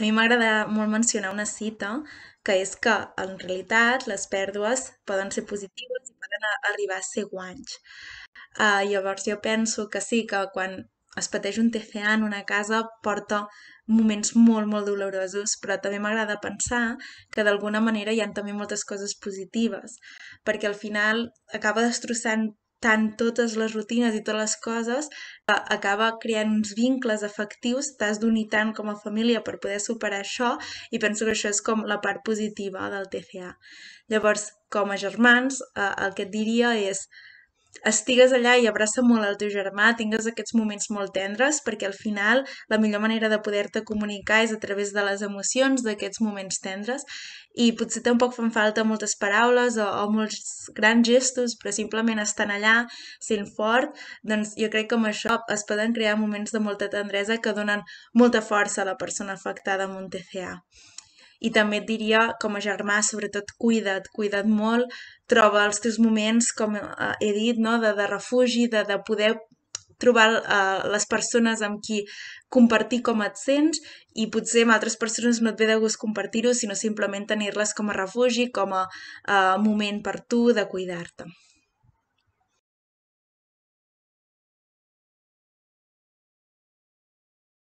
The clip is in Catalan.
A mi m'agrada molt mencionar una cita que és que, en realitat, les pèrdues poden ser positives i poden arribar a ser guanys. Uh, llavors jo penso que sí, que quan es pateix un TCA en una casa porta moments molt, molt dolorosos, però també m'agrada pensar que d'alguna manera hi han també moltes coses positives, perquè al final acaba destrossant tant totes les rutines i totes les coses eh, acaba creant uns vincles efectius, t'has d'unir tant com a família per poder superar això i penso que això és com la part positiva del TCA. Llavors, com a germans, eh, el que et diria és estigues allà i abraça molt el teu germà, tingues aquests moments molt tendres, perquè al final la millor manera de poder-te comunicar és a través de les emocions, d'aquests moments tendres, i potser tampoc fan falta moltes paraules o, o molts grans gestos, però simplement estan allà, sent fort, doncs jo crec que amb això es poden crear moments de molta tendresa que donen molta força a la persona afectada amb un TCA i també et diria, com a germà, sobretot cuida't, cuida't molt, troba els teus moments, com eh, he dit, no? de, de refugi, de, de poder trobar uh, les persones amb qui compartir com et sents i potser amb altres persones no et ve de gust compartir-ho, sinó simplement tenir-les com a refugi, com a uh, moment per tu de cuidar-te.